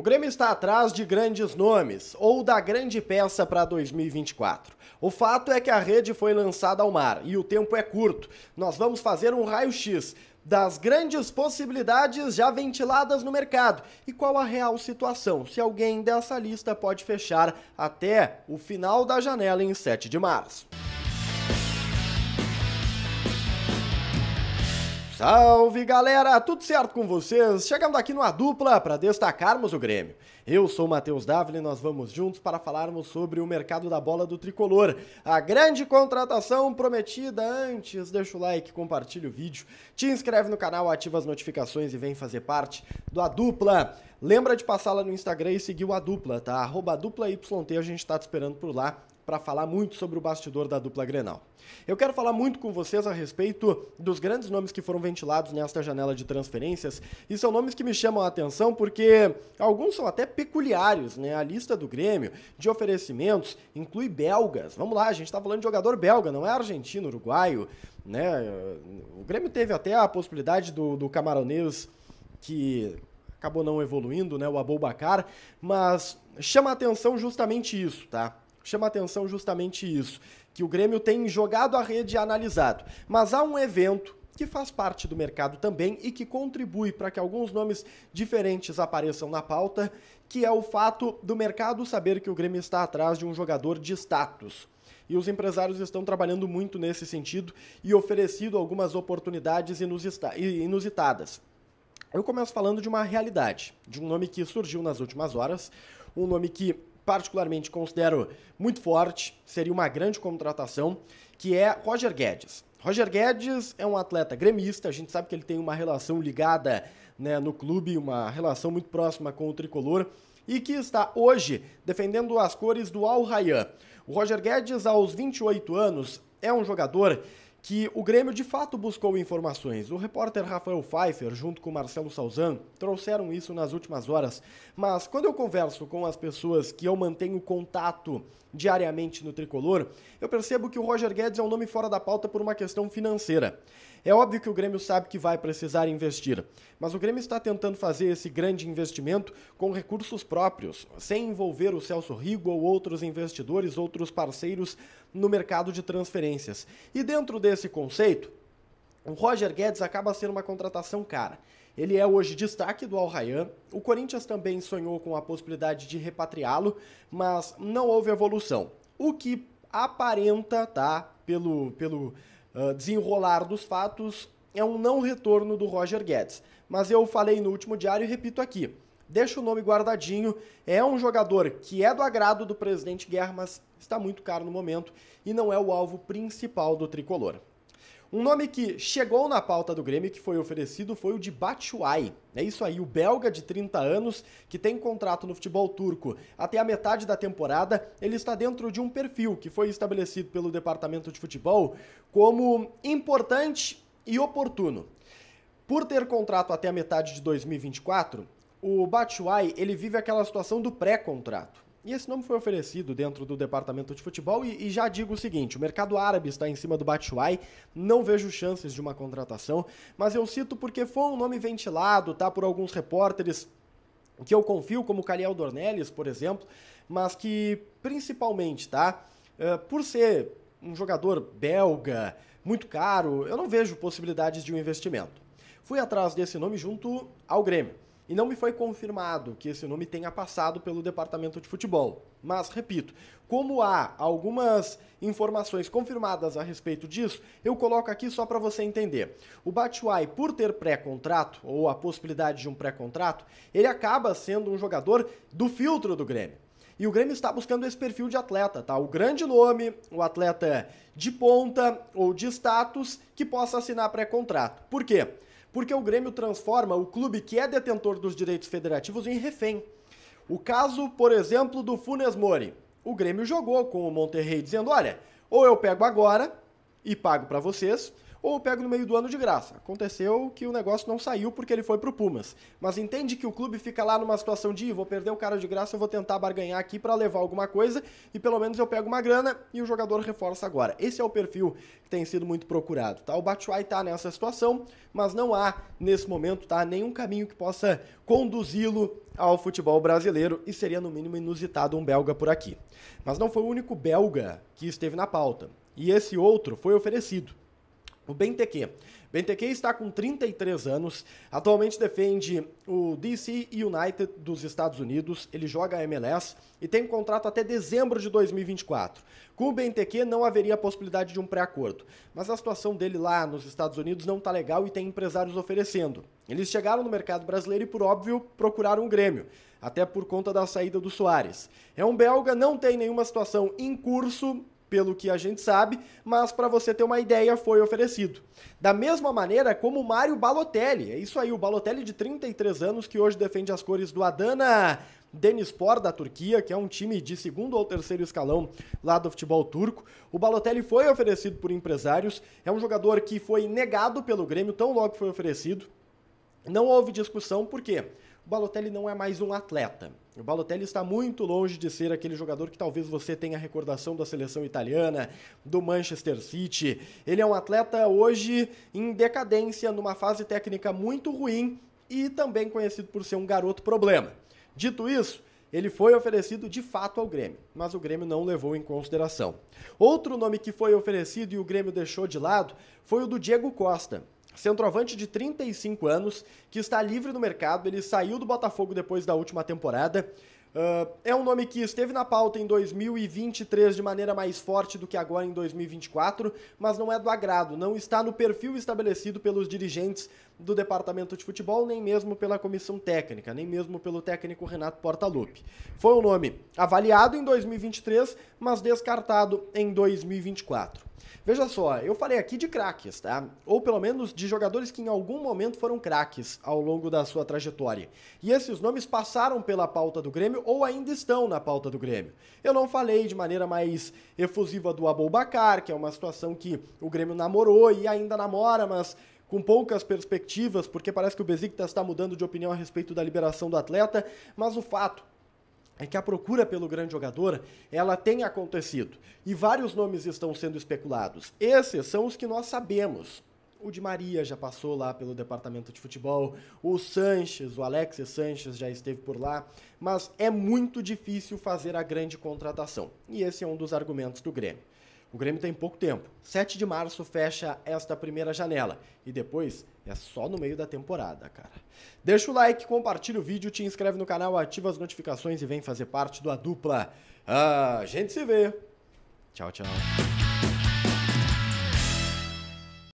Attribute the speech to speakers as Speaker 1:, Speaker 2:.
Speaker 1: O Grêmio está atrás de grandes nomes ou da grande peça para 2024. O fato é que a rede foi lançada ao mar e o tempo é curto. Nós vamos fazer um raio-x das grandes possibilidades já ventiladas no mercado e qual a real situação, se alguém dessa lista pode fechar até o final da janela em 7 de março. Salve galera, tudo certo com vocês? Chegando aqui numa dupla para destacarmos o Grêmio. Eu sou o Matheus Dávila e nós vamos juntos para falarmos sobre o mercado da bola do tricolor. A grande contratação prometida antes, deixa o like, compartilha o vídeo, te inscreve no canal, ativa as notificações e vem fazer parte A dupla. Lembra de passar lá no Instagram e seguir o a dupla, tá? Arroba dupla YT, a gente tá te esperando por lá para falar muito sobre o bastidor da dupla Grenal. Eu quero falar muito com vocês a respeito dos grandes nomes que foram ventilados nesta janela de transferências e são nomes que me chamam a atenção porque alguns são até peculiares, né? A lista do Grêmio de oferecimentos inclui belgas. Vamos lá, a gente está falando de jogador belga, não é argentino, uruguaio, né? O Grêmio teve até a possibilidade do, do camaronês que acabou não evoluindo, né? O Aboubacar, mas chama a atenção justamente isso, tá? chama atenção justamente isso, que o Grêmio tem jogado a rede e analisado. Mas há um evento que faz parte do mercado também e que contribui para que alguns nomes diferentes apareçam na pauta, que é o fato do mercado saber que o Grêmio está atrás de um jogador de status. E os empresários estão trabalhando muito nesse sentido e oferecido algumas oportunidades inusitadas. Eu começo falando de uma realidade, de um nome que surgiu nas últimas horas, um nome que particularmente considero muito forte, seria uma grande contratação, que é Roger Guedes. Roger Guedes é um atleta gremista, a gente sabe que ele tem uma relação ligada né, no clube, uma relação muito próxima com o tricolor, e que está hoje defendendo as cores do Al Rayyan. O Roger Guedes, aos 28 anos, é um jogador que o Grêmio de fato buscou informações. O repórter Rafael Pfeiffer, junto com Marcelo Salzan, trouxeram isso nas últimas horas. Mas quando eu converso com as pessoas que eu mantenho contato diariamente no tricolor, eu percebo que o Roger Guedes é um nome fora da pauta por uma questão financeira. É óbvio que o Grêmio sabe que vai precisar investir, mas o Grêmio está tentando fazer esse grande investimento com recursos próprios, sem envolver o Celso Rigo ou outros investidores, outros parceiros no mercado de transferências. E dentro desse conceito, o Roger Guedes acaba sendo uma contratação cara. Ele é hoje destaque do Al Rayyan. O Corinthians também sonhou com a possibilidade de repatriá-lo, mas não houve evolução. O que aparenta, tá? Pelo, pelo ah, desenrolar dos fatos é um não retorno do Roger Guedes. Mas eu falei no último diário e repito aqui. Deixa o nome guardadinho, é um jogador que é do agrado do presidente Guerra, mas está muito caro no momento e não é o alvo principal do tricolor. Um nome que chegou na pauta do Grêmio que foi oferecido foi o de Batshuayi. É isso aí, o belga de 30 anos que tem contrato no futebol turco até a metade da temporada, ele está dentro de um perfil que foi estabelecido pelo departamento de futebol como importante e oportuno. Por ter contrato até a metade de 2024, o Batshuayi ele vive aquela situação do pré-contrato. E esse nome foi oferecido dentro do departamento de futebol e, e já digo o seguinte, o mercado árabe está em cima do Batshuayi, não vejo chances de uma contratação, mas eu cito porque foi um nome ventilado, tá, por alguns repórteres que eu confio, como Cariel Dornelles, por exemplo, mas que principalmente, tá, eh, por ser um jogador belga, muito caro, eu não vejo possibilidades de um investimento. Fui atrás desse nome junto ao Grêmio e não me foi confirmado que esse nome tenha passado pelo departamento de futebol. Mas, repito, como há algumas informações confirmadas a respeito disso, eu coloco aqui só para você entender. O Batshuayi, por ter pré-contrato, ou a possibilidade de um pré-contrato, ele acaba sendo um jogador do filtro do Grêmio. E o Grêmio está buscando esse perfil de atleta, tá? O grande nome, o atleta de ponta ou de status que possa assinar pré-contrato. Por quê? porque o Grêmio transforma o clube que é detentor dos direitos federativos em refém. O caso, por exemplo, do Funes Mori. O Grêmio jogou com o Monterrey dizendo: olha, ou eu pego agora e pago para vocês, ou eu pego no meio do ano de graça. Aconteceu que o negócio não saiu porque ele foi pro Pumas. Mas entende que o clube fica lá numa situação de vou perder o cara de graça, eu vou tentar barganhar aqui para levar alguma coisa e pelo menos eu pego uma grana e o jogador reforça agora. Esse é o perfil que tem sido muito procurado, tá? O Batshuayi tá nessa situação, mas não há nesse momento, tá, nenhum caminho que possa conduzi-lo ao futebol brasileiro e seria no mínimo inusitado um belga por aqui. Mas não foi o único belga que esteve na pauta. E esse outro foi oferecido. O Benteke. Benteke está com 33 anos, atualmente defende o DC United dos Estados Unidos, ele joga a MLS e tem um contrato até dezembro de 2024. Com o Benteke não haveria a possibilidade de um pré-acordo, mas a situação dele lá nos Estados Unidos não está legal e tem empresários oferecendo. Eles chegaram no mercado brasileiro e, por óbvio, procuraram o um Grêmio, até por conta da saída do Soares. É um belga, não tem nenhuma situação em curso, pelo que a gente sabe, mas para você ter uma ideia, foi oferecido. Da mesma maneira como Mário Balotelli, é isso aí, o Balotelli de 33 anos que hoje defende as cores do Adana Denispor da Turquia, que é um time de segundo ou terceiro escalão lá do futebol turco. O Balotelli foi oferecido por empresários, é um jogador que foi negado pelo Grêmio tão logo foi oferecido. Não houve discussão, por quê? o Balotelli não é mais um atleta. O Balotelli está muito longe de ser aquele jogador que talvez você tenha recordação da seleção italiana, do Manchester City. Ele é um atleta hoje em decadência, numa fase técnica muito ruim e também conhecido por ser um garoto problema. Dito isso, ele foi oferecido de fato ao Grêmio, mas o Grêmio não levou em consideração. Outro nome que foi oferecido e o Grêmio deixou de lado foi o do Diego Costa. Centroavante de 35 anos, que está livre no mercado, ele saiu do Botafogo depois da última temporada. Uh, é um nome que esteve na pauta em 2023 de maneira mais forte do que agora em 2024, mas não é do agrado, não está no perfil estabelecido pelos dirigentes do departamento de futebol, nem mesmo pela comissão técnica, nem mesmo pelo técnico Renato Portaluppi. Foi um nome avaliado em 2023, mas descartado em 2024. Veja só, eu falei aqui de craques, tá? Ou pelo menos de jogadores que em algum momento foram craques ao longo da sua trajetória. E esses nomes passaram pela pauta do Grêmio ou ainda estão na pauta do Grêmio. Eu não falei de maneira mais efusiva do Aboubacar, que é uma situação que o Grêmio namorou e ainda namora, mas com poucas perspectivas, porque parece que o Besiktas está mudando de opinião a respeito da liberação do atleta, mas o fato é que a procura pelo grande jogador, ela tem acontecido. E vários nomes estão sendo especulados. Esses são os que nós sabemos. O Di Maria já passou lá pelo departamento de futebol, o Sanches, o Alex Sanches já esteve por lá, mas é muito difícil fazer a grande contratação. E esse é um dos argumentos do Grêmio. O Grêmio tem pouco tempo. 7 de março fecha esta primeira janela. E depois é só no meio da temporada, cara. Deixa o like, compartilha o vídeo, te inscreve no canal, ativa as notificações e vem fazer parte do A Dupla. Ah, a gente se vê. Tchau, tchau.